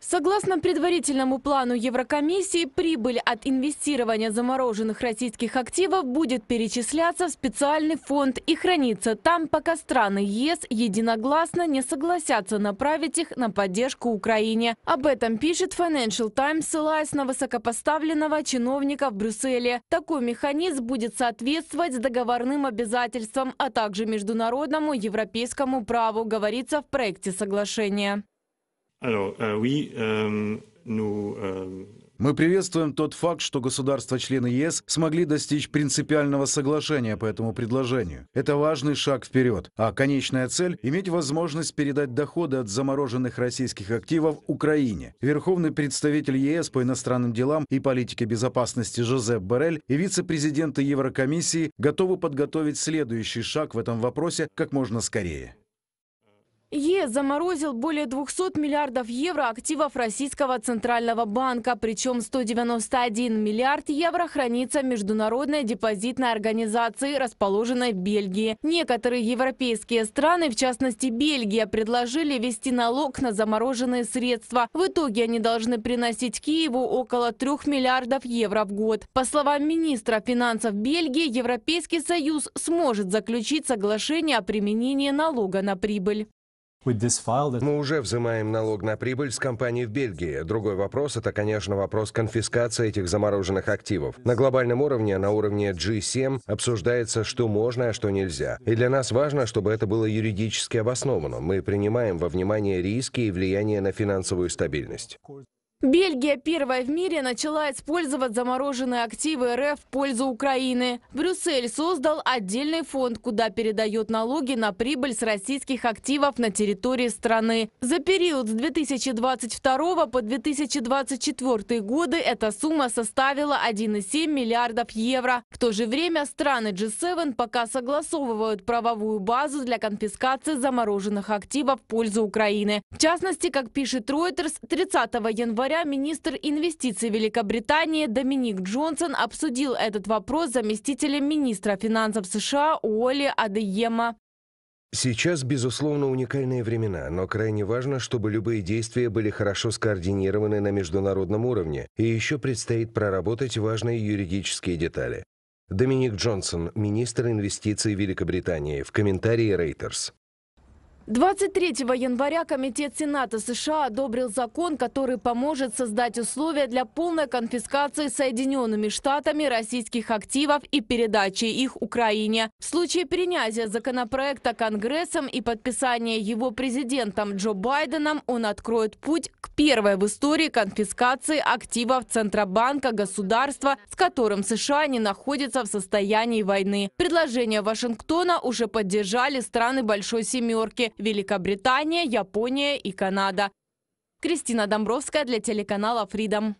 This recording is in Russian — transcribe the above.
Согласно предварительному плану Еврокомиссии, прибыль от инвестирования замороженных российских активов будет перечисляться в специальный фонд и храниться там, пока страны ЕС единогласно не согласятся направить их на поддержку Украине. Об этом пишет Financial Times, ссылаясь на высокопоставленного чиновника в Брюсселе. Такой механизм будет соответствовать договорным обязательствам, а также международному европейскому праву, говорится в проекте соглашения. Euh, euh, euh, Мы приветствуем тот факт, что государства-члены ЕС смогли достичь принципиального соглашения по этому предложению. Это важный шаг вперед, а конечная цель – иметь возможность передать доходы от замороженных российских активов Украине. Верховный представитель ЕС по иностранным делам и политике безопасности Жозеп Барель и вице-президенты Еврокомиссии готовы подготовить следующий шаг в этом вопросе как можно скорее. ЕС заморозил более 200 миллиардов евро активов Российского Центрального банка. Причем 191 миллиард евро хранится в Международной депозитной организации, расположенной в Бельгии. Некоторые европейские страны, в частности Бельгия, предложили ввести налог на замороженные средства. В итоге они должны приносить Киеву около 3 миллиардов евро в год. По словам министра финансов Бельгии, Европейский Союз сможет заключить соглашение о применении налога на прибыль. Мы уже взимаем налог на прибыль с компаний в Бельгии. Другой вопрос – это, конечно, вопрос конфискации этих замороженных активов. На глобальном уровне, на уровне G7, обсуждается, что можно, а что нельзя. И для нас важно, чтобы это было юридически обосновано. Мы принимаем во внимание риски и влияние на финансовую стабильность. Бельгия первая в мире начала использовать замороженные активы РФ в пользу Украины. Брюссель создал отдельный фонд, куда передает налоги на прибыль с российских активов на территории страны. За период с 2022 по 2024 годы эта сумма составила 1,7 миллиардов евро. В то же время страны G7 пока согласовывают правовую базу для конфискации замороженных активов в пользу Украины. В частности, как пишет Reuters, 30 января января министр инвестиций Великобритании Доминик Джонсон обсудил этот вопрос с заместителем министра финансов США Уолли Адеема. Сейчас, безусловно, уникальные времена, но крайне важно, чтобы любые действия были хорошо скоординированы на международном уровне, и еще предстоит проработать важные юридические детали. Доминик Джонсон, министр инвестиций Великобритании, в комментарии Reuters. 23 января Комитет Сената США одобрил закон, который поможет создать условия для полной конфискации Соединенными Штатами российских активов и передачи их Украине. В случае принятия законопроекта Конгрессом и подписания его президентом Джо Байденом, он откроет путь к первой в истории конфискации активов Центробанка государства, с которым США не находится в состоянии войны. Предложение Вашингтона уже поддержали страны Большой Семерки. Великобритания, Япония и Канада. Кристина Домбровская для телеканала Freedom.